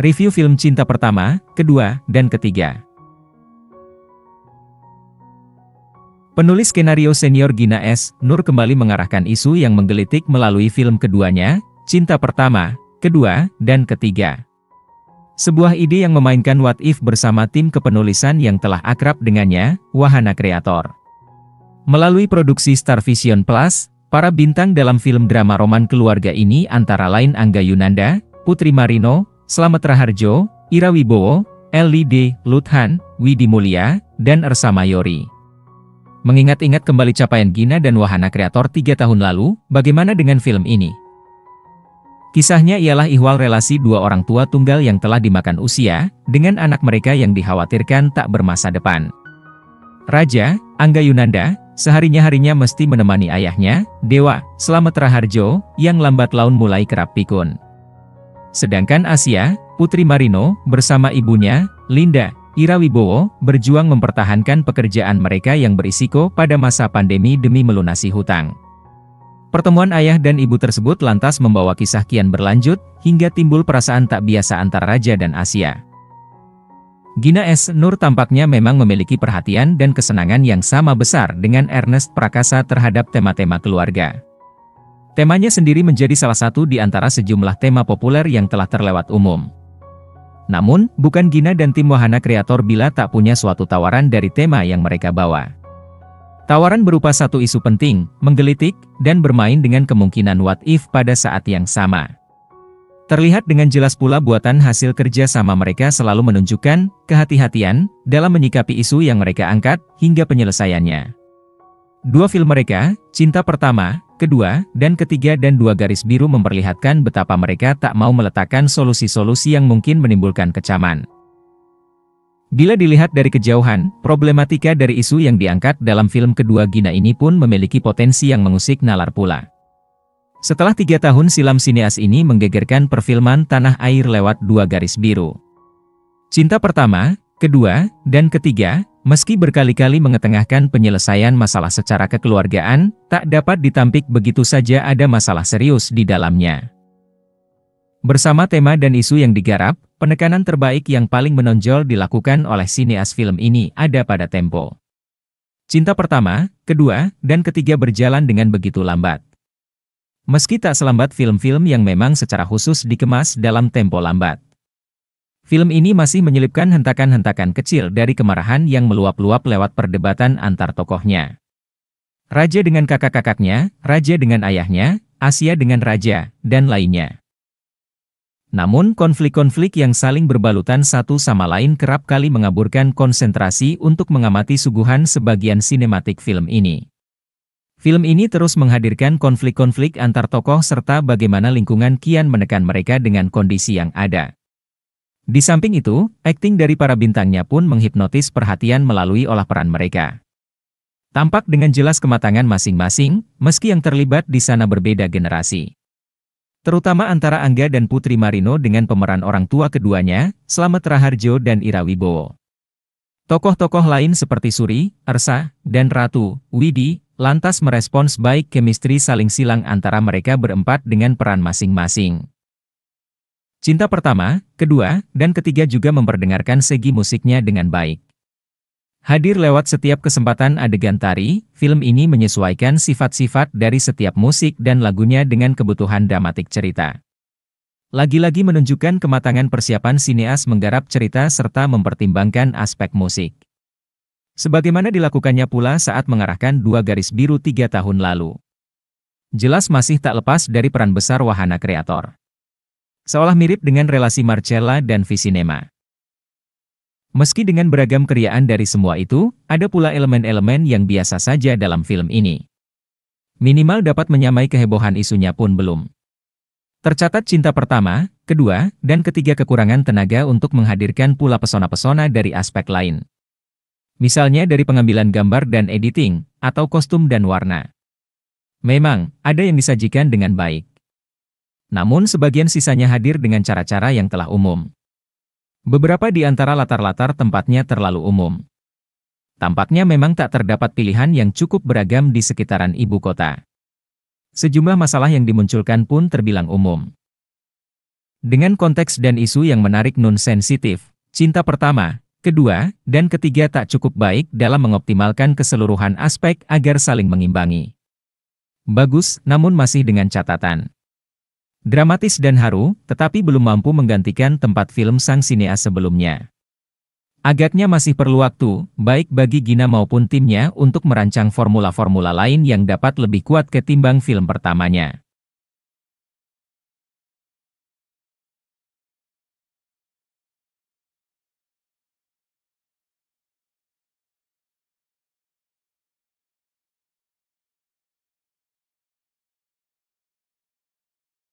Review film cinta pertama, kedua, dan ketiga. Penulis skenario senior Gina S. Nur kembali mengarahkan isu yang menggelitik melalui film keduanya, Cinta Pertama, Kedua, dan Ketiga. Sebuah ide yang memainkan What If bersama tim kepenulisan yang telah akrab dengannya, Wahana Kreator. Melalui produksi Star Vision Plus, para bintang dalam film drama roman keluarga ini antara lain Angga Yunanda, Putri Marino, Selamat Raharjo, Ira Wibowo, LID, Luthan, Widi Mulia, dan Ersa Mayori. Mengingat-ingat kembali capaian Gina dan Wahana Kreator tiga tahun lalu, bagaimana dengan film ini? Kisahnya ialah ihwal relasi dua orang tua tunggal yang telah dimakan usia, dengan anak mereka yang dikhawatirkan tak bermasa depan. Raja, Angga Yunanda, seharinya-harinya mesti menemani ayahnya, Dewa, Selamat Raharjo, yang lambat laun mulai kerap pikun. Sedangkan Asia, Putri Marino, bersama ibunya, Linda, Ira Wibowo, berjuang mempertahankan pekerjaan mereka yang berisiko pada masa pandemi demi melunasi hutang. Pertemuan ayah dan ibu tersebut lantas membawa kisah kian berlanjut, hingga timbul perasaan tak biasa antara Raja dan Asia. Gina S. Nur tampaknya memang memiliki perhatian dan kesenangan yang sama besar dengan Ernest Prakasa terhadap tema-tema keluarga. Temanya sendiri menjadi salah satu di antara sejumlah tema populer yang telah terlewat umum. Namun, bukan Gina dan tim wahana kreator bila tak punya suatu tawaran dari tema yang mereka bawa. Tawaran berupa satu isu penting, menggelitik, dan bermain dengan kemungkinan what if pada saat yang sama. Terlihat dengan jelas pula buatan hasil kerja sama mereka selalu menunjukkan kehati-hatian dalam menyikapi isu yang mereka angkat hingga penyelesaiannya. Dua film mereka, Cinta Pertama, Kedua, dan Ketiga dan Dua Garis Biru memperlihatkan betapa mereka tak mau meletakkan solusi-solusi yang mungkin menimbulkan kecaman. Bila dilihat dari kejauhan, problematika dari isu yang diangkat dalam film kedua Gina ini pun memiliki potensi yang mengusik nalar pula. Setelah tiga tahun silam sineas ini menggegerkan perfilman tanah air lewat dua garis biru. Cinta pertama, kedua, dan ketiga, Meski berkali-kali mengetengahkan penyelesaian masalah secara kekeluargaan, tak dapat ditampik begitu saja ada masalah serius di dalamnya. Bersama tema dan isu yang digarap, penekanan terbaik yang paling menonjol dilakukan oleh sineas film ini ada pada tempo. Cinta pertama, kedua, dan ketiga berjalan dengan begitu lambat. Meski tak selambat film-film yang memang secara khusus dikemas dalam tempo lambat. Film ini masih menyelipkan hentakan-hentakan kecil dari kemarahan yang meluap-luap lewat perdebatan antar tokohnya. Raja dengan kakak-kakaknya, raja dengan ayahnya, Asia dengan raja, dan lainnya. Namun konflik-konflik yang saling berbalutan satu sama lain kerap kali mengaburkan konsentrasi untuk mengamati suguhan sebagian sinematik film ini. Film ini terus menghadirkan konflik-konflik antar tokoh serta bagaimana lingkungan kian menekan mereka dengan kondisi yang ada. Di samping itu, akting dari para bintangnya pun menghipnotis perhatian melalui olah peran mereka. Tampak dengan jelas kematangan masing-masing, meski yang terlibat di sana berbeda generasi. Terutama antara Angga dan Putri Marino dengan pemeran orang tua keduanya, Slamet Raharjo dan Ira Wibowo. Tokoh-tokoh lain seperti Suri, Ersa, dan Ratu, Widi, lantas merespons baik kemistri saling silang antara mereka berempat dengan peran masing-masing. Cinta pertama, kedua, dan ketiga juga memperdengarkan segi musiknya dengan baik. Hadir lewat setiap kesempatan adegan tari, film ini menyesuaikan sifat-sifat dari setiap musik dan lagunya dengan kebutuhan dramatik cerita. Lagi-lagi menunjukkan kematangan persiapan sineas menggarap cerita serta mempertimbangkan aspek musik. Sebagaimana dilakukannya pula saat mengarahkan dua garis biru tiga tahun lalu. Jelas masih tak lepas dari peran besar wahana kreator. Seolah mirip dengan relasi Marcella dan Vicinema. Meski dengan beragam keriaan dari semua itu, ada pula elemen-elemen yang biasa saja dalam film ini. Minimal dapat menyamai kehebohan isunya pun belum. Tercatat cinta pertama, kedua, dan ketiga kekurangan tenaga untuk menghadirkan pula pesona-pesona dari aspek lain. Misalnya dari pengambilan gambar dan editing, atau kostum dan warna. Memang, ada yang disajikan dengan baik. Namun sebagian sisanya hadir dengan cara-cara yang telah umum. Beberapa di antara latar-latar tempatnya terlalu umum. Tampaknya memang tak terdapat pilihan yang cukup beragam di sekitaran ibu kota. Sejumlah masalah yang dimunculkan pun terbilang umum. Dengan konteks dan isu yang menarik non-sensitif, cinta pertama, kedua, dan ketiga tak cukup baik dalam mengoptimalkan keseluruhan aspek agar saling mengimbangi. Bagus, namun masih dengan catatan. Dramatis dan haru, tetapi belum mampu menggantikan tempat film sang sineas sebelumnya. Agaknya masih perlu waktu, baik bagi Gina maupun timnya untuk merancang formula-formula lain yang dapat lebih kuat ketimbang film pertamanya.